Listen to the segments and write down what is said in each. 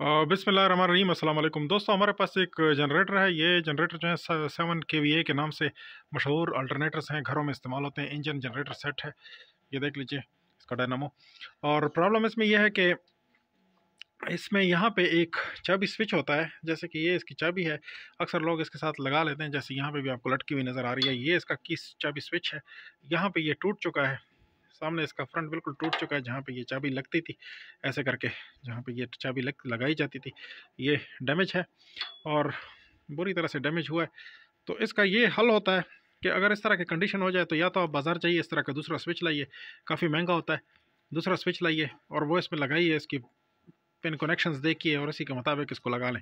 बिसमीम अल्लाम दोस्तों हमारे पास एक जनरेटर है ये जनरेटर जो है सेवन के वी ए के नाम से मशहूर अल्टरनेटर्स हैं घरों में इस्तेमाल होते हैं इंजन जनरेटर सेट है ये देख लीजिए इसका डायनामो और प्रॉब्लम इसमें यह है कि इसमें यहाँ पे एक चाबी स्विच होता है जैसे कि ये इसकी चाबी है अक्सर लोग इसके साथ लगा लेते हैं जैसे यहाँ पे भी आपको लटकी हुई नज़र आ रही है ये इसका किस चाबी स्विच है यहाँ पे ये टूट चुका है सामने इसका फ्रंट बिल्कुल टूट चुका है जहाँ पे ये चाबी लगती थी ऐसे करके जहाँ पे ये चाबी लग लगाई जाती थी ये डैमेज है और बुरी तरह से डैमेज हुआ है तो इसका ये हल होता है कि अगर इस तरह की कंडीशन हो जाए तो या तो आप बाज़ार जाइए इस तरह का दूसरा स्विच लाइए काफ़ी महंगा होता है दूसरा स्विच लाइए और वो इसमें लगाइए इसकी पिन कनेक्शंस देखिए और इसी के मुताबिक इसको लगा लें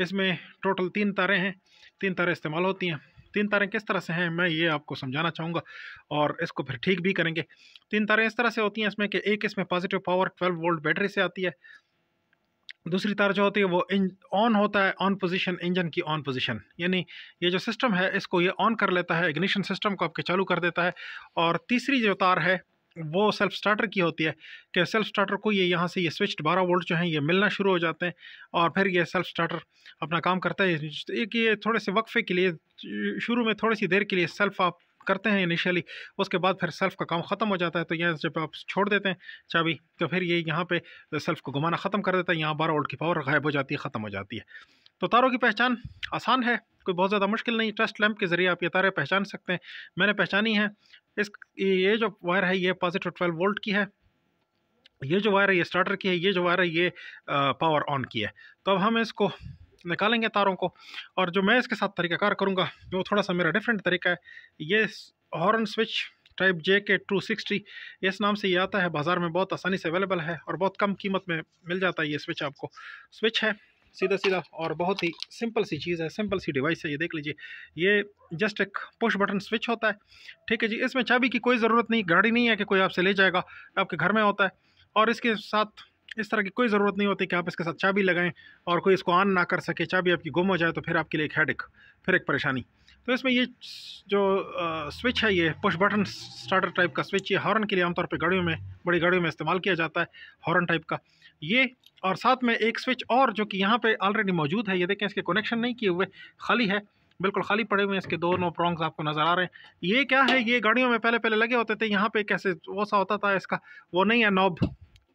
इसमें टोटल तीन तारें हैं तीन तारें इस्तेमाल होती हैं तीन तारें किस तरह से हैं मैं ये आपको समझाना चाहूँगा और इसको फिर ठीक भी करेंगे तीन तारें इस तरह से होती हैं इसमें कि एक इसमें positive power twelve volt battery से आती है दूसरी तार जो होती है वो ऑन होता है ऑन पोजीशन इंजन की ऑन पोजीशन यानी ये जो सिस्टम है इसको ये ऑन कर लेता है इग्निशन सिस्टम को आपके चालू कर देता है और तीसरी जो तार है वो सेल्फ स्टार्टर की होती है कि सेल्फ स्टार्टर को ये यहाँ से ये स्विच बारह वोल्ट जो हैं ये मिलना शुरू हो जाते हैं और फिर ये सेल्फ स्टार्टर अपना काम करता है एक ये थोड़े से वक्फे के लिए शुरू में थोड़ी सी देर के लिए सेल्फ आप करते हैं इनिशियली उसके बाद फिर सेल्फ का काम ख़त्म हो जाता है तो यहाँ जब आप छोड़ देते हैं चाबी तो फिर ये यहाँ पे सेल्फ को घुमाना ख़त्म कर देता है यहाँ बारह वोल्ट की पावर गायब हो जाती है ख़त्म हो जाती है तो तारों की पहचान आसान है कोई बहुत ज़्यादा मुश्किल नहीं ट्रस्ट लैम्प के ज़रिए आप ये तारे पहचान सकते हैं मैंने पहचानी है इस ये जो वायर है ये पॉजिटिव ट्वेल्व वोल्ट की है ये जो वायर है ये स्टार्टर की है ये जो वायर है ये पावर ऑन की है तो अब हम इसको निकालेंगे तारों को और जो मैं इसके साथ तरीकाकार करूँगा वो थोड़ा सा मेरा डिफरेंट तरीका है ये हॉर्न स्विच टाइप जे के टू सिक्सटी इस नाम से ये आता है बाज़ार में बहुत आसानी से अवेलेबल है और बहुत कम कीमत में मिल जाता है ये स्विच आपको स्विच है सीधा सीधा और बहुत ही सिंपल सी चीज़ है सिंपल सी डिवाइस है ये देख लीजिए ये जस्ट एक पुश बटन स्विच होता है ठीक है जी इसमें चाबी की कोई ज़रूरत नहीं गाड़ी नहीं है कि कोई आपसे ले जाएगा आपके घर में होता है और इसके साथ इस तरह की कोई ज़रूरत नहीं होती कि आप इसके साथ चाबी लगाएं और कोई इसको ऑन ना कर सके चाबी आपकी गुम हो जाए तो फिर आपके लिए एक हेडिक फिर एक परेशानी तो इसमें ये जो स्विच है ये पुश बटन स्टार्टर टाइप का स्विच ये हॉर्न के लिए आमतौर पर गाड़ियों में बड़ी गाड़ियों में इस्तेमाल किया जाता है हॉर्न टाइप का ये और साथ में एक स्विच और जो कि यहाँ पे ऑलरेडी मौजूद है ये देखें इसके कनेक्शन नहीं किए हुए खाली है बिल्कुल खाली पड़े हुए हैं इसके दोनों प्रॉन्ग्स आपको नज़र आ रहे हैं ये क्या है ये गाड़ियों में पहले पहले लगे होते थे यहाँ पे कैसे वो सा होता था इसका वो नहीं है नॉब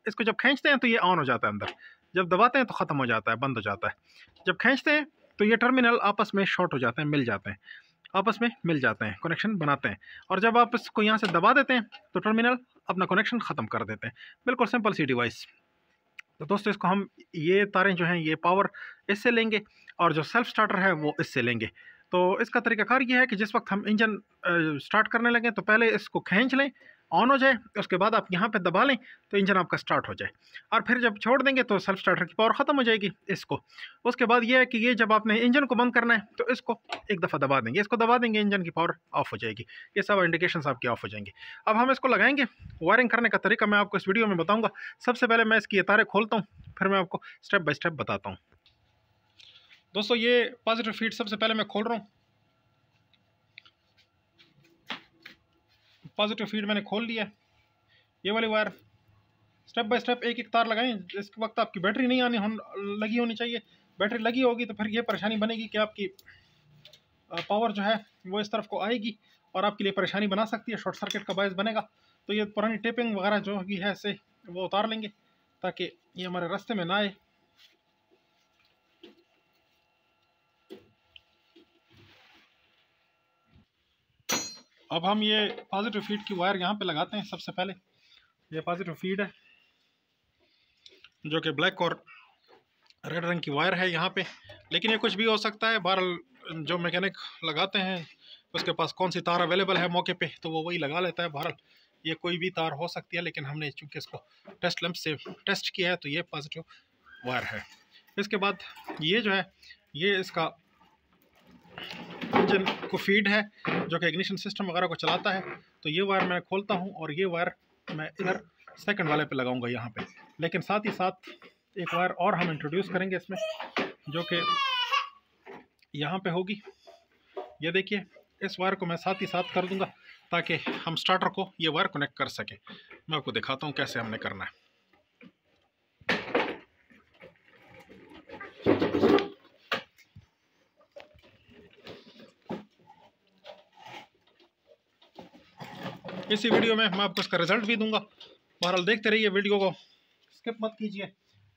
इसको जब खींचते हैं तो ये ऑन हो जाता है अंदर जब दबाते हैं तो ख़त्म हो जाता है बंद हो जाता है जब खींचते हैं तो ये टर्मिनल आपस में शॉर्ट हो जाते हैं मिल जाते हैं आपस में मिल जाते हैं कनेक्शन बनाते हैं और जब आप इसको यहाँ से दबा देते हैं तो टर्मिनल अपना कनेक्शन ख़त्म कर देते हैं बिल्कुल सिंपल सी डिवाइस तो दोस्तों इसको हम ये तारें जो हैं ये पावर इससे लेंगे और जो सेल्फ स्टार्टर है वो इससे लेंगे तो इसका तरीकाकार ये है कि जिस वक्त हम इंजन स्टार्ट करने लगें तो पहले इसको खींच लें ऑन हो जाए तो उसके बाद आप यहाँ पर दबा लें तो इंजन आपका स्टार्ट हो जाए और फिर जब छोड़ देंगे तो सेल्फ स्टार्टर की पावर ख़त्म हो जाएगी इसको उसके बाद ये है कि ये जब आपने इंजन को बंद करना है तो इसको एक दफ़ा दबा देंगे इसको दबा देंगे इंजन की पावर ऑफ हो जाएगी ये सब इंडिकेशन आपके ऑफ हो जाएंगे अब हम इसको लगाएंगे वायरिंग करने का तरीका मैं आपको इस वीडियो में बताऊँगा सबसे पहले मैं इसकी तारे खोलता हूँ फिर मैं आपको स्टेप बाई स्टेप बताता हूँ दोस्तों ये पॉजिटिव फीड सबसे पहले मैं खोल रहा हूँ पॉजिटिव फीड मैंने खोल लिया ये वाली वायर स्टेप बाय स्टेप एक एक तार लगाएं जिस वक्त आपकी बैटरी नहीं आनी होन लगी होनी चाहिए बैटरी लगी होगी तो फिर ये परेशानी बनेगी कि आपकी पावर जो है वो इस तरफ को आएगी और आपके लिए परेशानी बना सकती है शॉर्ट सर्किट का बायस बनेगा तो ये पुरानी टेपिंग वगैरह जो भी है से वो उतार लेंगे ताकि ये हमारे रास्ते में ना आए अब हम ये पॉजिटिव फीड की वायर यहाँ पे लगाते हैं सबसे पहले ये पॉजिटिव फीड है जो कि ब्लैक और रेड रंग की वायर है यहाँ पे लेकिन ये कुछ भी हो सकता है बहरल जो मैकेनिक लगाते हैं उसके पास कौन सी तार अवेलेबल है मौके पे तो वो वही लगा लेता है बहरल ये कोई भी तार हो सकती है लेकिन हमने चूँकि इसको टेस्ट लम्प से टेस्ट किया है तो ये पॉजिटिव वायर है इसके बाद ये जो है ये इसका इंजन को फीड है जो कि इग्निशन सिस्टम वगैरह को चलाता है तो ये वायर मैं खोलता हूँ और ये वायर मैं इधर सेकंड वाले पे लगाऊंगा यहाँ पे लेकिन साथ ही साथ एक वायर और हम इंट्रोड्यूस करेंगे इसमें जो कि यहाँ पे होगी ये देखिए इस वायर को मैं साथ ही साथ कर दूंगा ताकि हम स्टार्टर को ये वायर कनेक्ट कर सकें मैं आपको दिखाता हूँ कैसे हमने करना है इसी वीडियो में मैं आपको इसका रिजल्ट भी दूंगा बहरहाल देखते रहिए वीडियो को स्किप मत कीजिए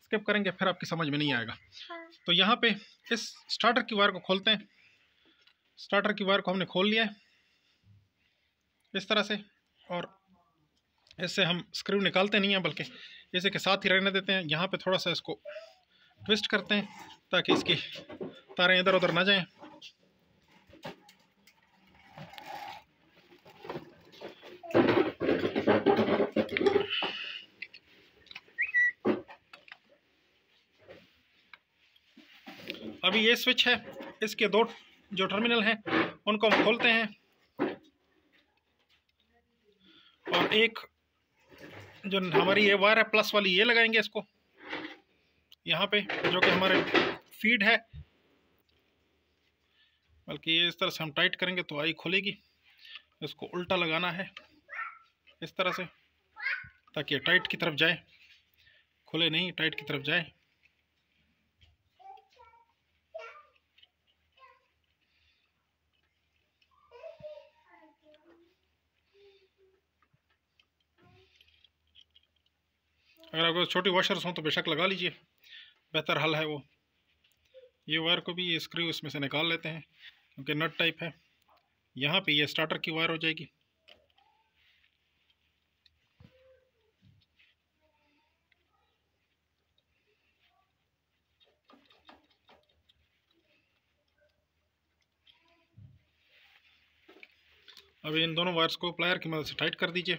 स्किप करेंगे फिर आपकी समझ में नहीं आएगा हाँ। तो यहाँ पे इस स्टार्टर की वायर को खोलते हैं स्टार्टर की वायर को हमने खोल लिया है इस तरह से और इससे हम स्क्रू निकालते नहीं हैं बल्कि इसे के साथ ही रहने देते हैं यहाँ पे थोड़ा सा इसको ट्विस्ट करते हैं ताकि इसकी तारें इधर उधर ना जाएं अभी ये स्विच है इसके दो जो टर्मिनल हैं उनको हम खोलते हैं और एक जो हमारी ये वायर है प्लस वाली ये लगाएंगे इसको यहाँ पे जो कि हमारे फीड है बल्कि ये इस तरह से हम टाइट करेंगे तो आई खुलेगी इसको उल्टा लगाना है इस तरह से ताकि टाइट की तरफ जाए खुले नहीं टाइट की तरफ जाए अगर आपके छोटी वॉशर्स हों तो बेशक लगा लीजिए बेहतर हल है वो ये वायर को भी ये स्क्रू इसमें से निकाल लेते हैं क्योंकि नट टाइप है यहाँ पे ये स्टार्टर की वायर हो जाएगी अब इन दोनों वायर्स को प्लायर की मदद से टाइट कर दीजिए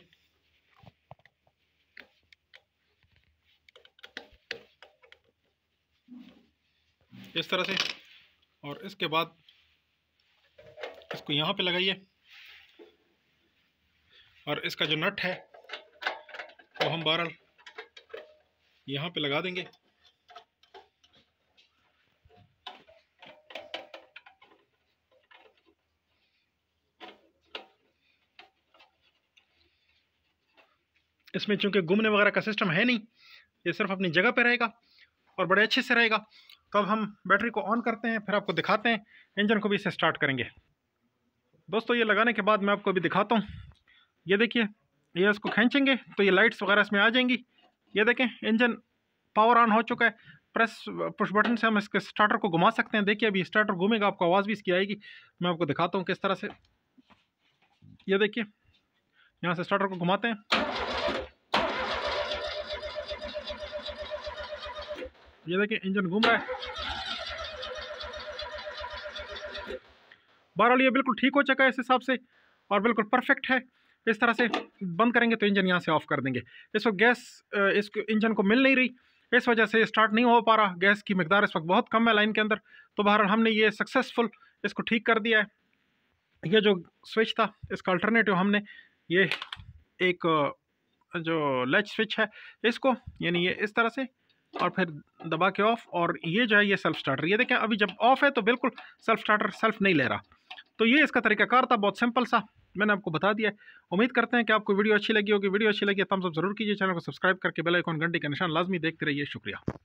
इस तरह से और इसके बाद इसको यहाँ पे लगाइए और इसका जो नट है वो तो हम बहरहाल यहाँ पे लगा देंगे इसमें चूंकि घूमने वगैरह का सिस्टम है नहीं ये सिर्फ अपनी जगह पे रहेगा और बड़े अच्छे से रहेगा तो अब हम बैटरी को ऑन करते हैं फिर आपको दिखाते हैं इंजन को भी इसे स्टार्ट करेंगे दोस्तों ये लगाने के बाद मैं आपको अभी दिखाता हूँ ये देखिए ये इसको खींचेंगे तो ये लाइट्स वगैरह इसमें आ जाएंगी ये देखें इंजन पावर ऑन हो चुका है प्रेस पुश बटन से हम इसके स्टार्टर को घुमा सकते हैं देखिए अभी स्टार्टर घूमेगा आपको आवाज़ भी इसकी आएगी मैं आपको दिखाता हूँ किस तरह से ये देखिए यहाँ से स्टार्टर को घुमाते हैं ये देखिए इंजन घूम रहा है बहरहाल ये बिल्कुल ठीक हो चुका है इस हिसाब से और बिल्कुल परफेक्ट है इस तरह से बंद करेंगे तो इंजन यहाँ से ऑफ कर देंगे इस वक्त गैस इस इंजन को मिल नहीं रही इस वजह से स्टार्ट नहीं हो पा रहा गैस की मकदार इस वक्त बहुत कम है लाइन के अंदर तो बहरहाल हमने ये सक्सेसफुल इसको ठीक कर दिया है ये जो स्विच था इसका अल्टरनेटिव हमने ये एक जो लेच स्विच है इसको यानी ये इस तरह से और फिर दबा के ऑफ़ और ये जो है ये सेल्फ स्टार्टर ये देखें अभी जब ऑफ़ है तो बिल्कुल सेल्फ स्टार्टर सेल्फ नहीं ले रहा तो ये इसका तरीकाकार था बहुत सिंपल सा मैंने आपको बता दिया उम्मीद करते हैं कि आपको वीडियो अच्छी लगी होगी वीडियो अच्छी लगी हम तो सब जरूर कीजिए चैनल को सब्सक्राइब करके बेल आइकॉन घंटी का निशान लाजमी देखते रहिए शुक्रिया